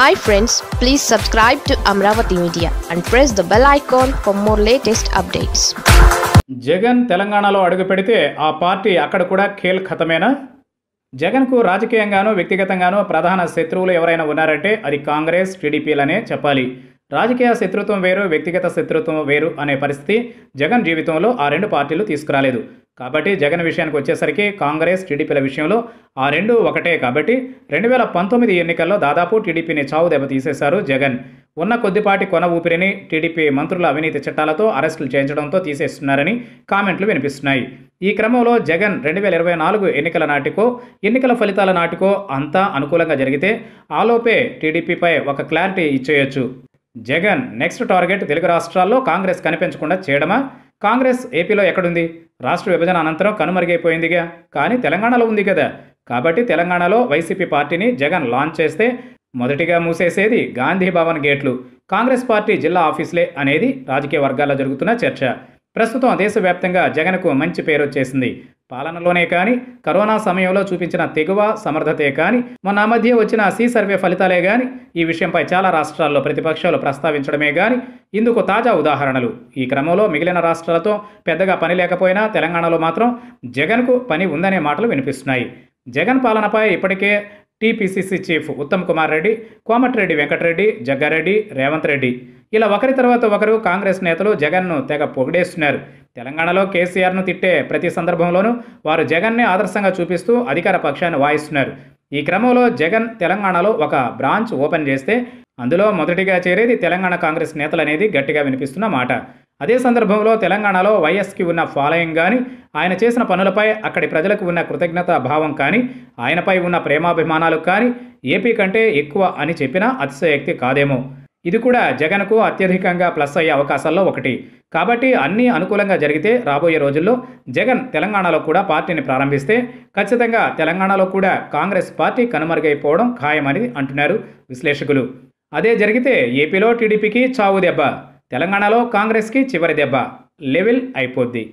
hi friends please subscribe to Amaravati media and press the bell icon for more latest updates Jagan తెలంగాణలో అడుగు పెడితే ఆ party అక్కడ కూడా ఖేల్ ఖతమేనా జగన్కు రాజకీయంగానూ వ్యక్తిగతంగానూ ప్రధాన శత్రువులు ఎవరైనా ఉన్నారంటే అది కాంగ్రెస్ టీడీపీలనే చెప్పాలి రాజకీయ శత్రుత్వం వేరు వ్యక్తిగత శత్రుత్వం వేరు అనే పరిస్థితి జగన్ జీవితంలో ఆ రెండు పార్టీలు తీసుకురాలేదు కాబట్టి జగన్ విషయానికి వచ్చేసరికి కాంగ్రెస్ టీడీపీల విషయంలో ఆ రెండు ఒకటే కాబట్టి రెండు వేల పంతొమ్మిది ఎన్నికల్లో దాదాపు టీడీపీని చావు దెబ్బ తీసేశారు జగన్ ఉన్న కొద్దిపాటి కొన ఊపిరిని టీడీపీ మంత్రుల అవినీతి చట్టాలతో అరెస్టులు చేయించడంతో తీసేస్తున్నారని కామెంట్లు వినిపిస్తున్నాయి ఈ క్రమంలో జగన్ రెండు వేల ఇరవై నాలుగు ఎన్నికల నాటికో ఎన్నికల ఫలితాల నాటికో అంతా అనుకూలంగా జరిగితే ఆలోపే టీడీపీపై ఒక క్లారిటీ ఇచ్చేయొచ్చు జగన్ నెక్స్ట్ టార్గెట్ తెలుగు రాష్ట్రాల్లో కాంగ్రెస్ కనిపించకుండా చేయడమా కాంగ్రెస్ ఏపీలో ఎక్కడుంది రాష్ట్ర విభజన అనంతరం కనుమరుగైపోయిందిగా కానీ తెలంగాణలో ఉంది కదా కాబట్టి తెలంగాణలో వైసీపీ పార్టీని జగన్ లాంచ్ చేస్తే మొదటిగా మూసేసేది గాంధీ భవన్ గేట్లు కాంగ్రెస్ పార్టీ జిల్లా ఆఫీసులే అనేది రాజకీయ వర్గాల్లో జరుగుతున్న చర్చ ప్రస్తుతం దేశవ్యాప్తంగా జగన్కు మంచి పేరు వచ్చేసింది పాలనలోనే కానీ కరోనా సమయంలో చూపించిన తెగువ సమర్థతే కానీ మొన్న మధ్య వచ్చిన సి సర్వే ఫలితాలే కానీ ఈ విషయంపై చాలా రాష్ట్రాల్లో ప్రతిపక్షాలు ప్రస్తావించడమే కానీ ఇందుకు తాజా ఉదాహరణలు ఈ క్రమంలో మిగిలిన రాష్ట్రాలతో పెద్దగా పని లేకపోయినా తెలంగాణలో మాత్రం జగన్కు పని ఉందనే మాటలు వినిపిస్తున్నాయి జగన్ పాలనపై ఇప్పటికే టీపీసీసీ చీఫ్ ఉత్తమ్ కుమార్ రెడ్డి కోమటిరెడ్డి వెంకటరెడ్డి జగ్గారెడ్డి రేవంత్ రెడ్డి ఇలా ఒకరి తర్వాత ఒకరు కాంగ్రెస్ నేతలు జగన్ను తెగ పొగిడేస్తున్నారు తెలంగాణలో కేసీఆర్ను తిట్టే ప్రతి సందర్భంలోనూ వారు జగన్నే ఆదర్శంగా చూపిస్తూ అధికార పక్షాన్ని వాయిస్తున్నారు ఈ క్రమంలో జగన్ తెలంగాణలో ఒక బ్రాంచ్ ఓపెన్ చేస్తే అందులో మొదటిగా చేరేది తెలంగాణ కాంగ్రెస్ నేతలనేది గట్టిగా వినిపిస్తున్న మాట అదే సందర్భంలో తెలంగాణలో వైఎస్కి ఉన్న ఫాలోయింగ్ కానీ ఆయన చేసిన పనులపై అక్కడి ప్రజలకు ఉన్న కృతజ్ఞత భావం కానీ ఆయనపై ఉన్న ప్రేమాభిమానాలు కానీ ఏపీ కంటే ఎక్కువ అని చెప్పినా అతిశయక్తి కాదేమో ఇది కూడా జగన్కు అత్యధికంగా ప్లస్ అయ్యే అవకాశాల్లో ఒకటి కాబట్టి అన్నీ అనుకూలంగా జరిగితే రాబోయే రోజుల్లో జగన్ తెలంగాణలో కూడా పార్టీని ప్రారంభిస్తే ఖచ్చితంగా తెలంగాణలో కూడా కాంగ్రెస్ పార్టీ కనుమరుగైపోవడం ఖాయమని అంటున్నారు విశ్లేషకులు అదే జరిగితే ఏపీలో టీడీపీకి చావు దెబ్బ తెలంగాణలో కాంగ్రెస్కి చివరి దెబ్బ లెవెల్ అయిపోద్ది